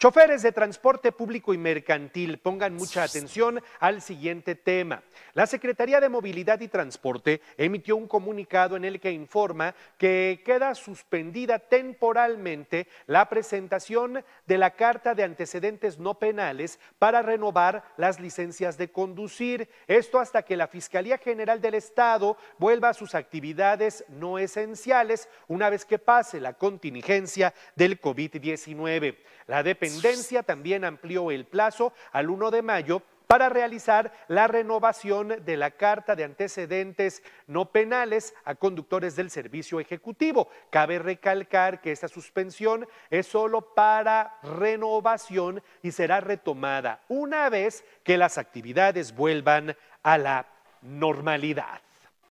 Choferes de transporte público y mercantil, pongan mucha atención al siguiente tema. La Secretaría de Movilidad y Transporte emitió un comunicado en el que informa que queda suspendida temporalmente la presentación de la carta de antecedentes no penales para renovar las licencias de conducir. Esto hasta que la Fiscalía General del Estado vuelva a sus actividades no esenciales una vez que pase la contingencia del COVID-19. La Dependencia Tendencia también amplió el plazo al 1 de mayo para realizar la renovación de la carta de antecedentes no penales a conductores del servicio ejecutivo. Cabe recalcar que esta suspensión es solo para renovación y será retomada una vez que las actividades vuelvan a la normalidad.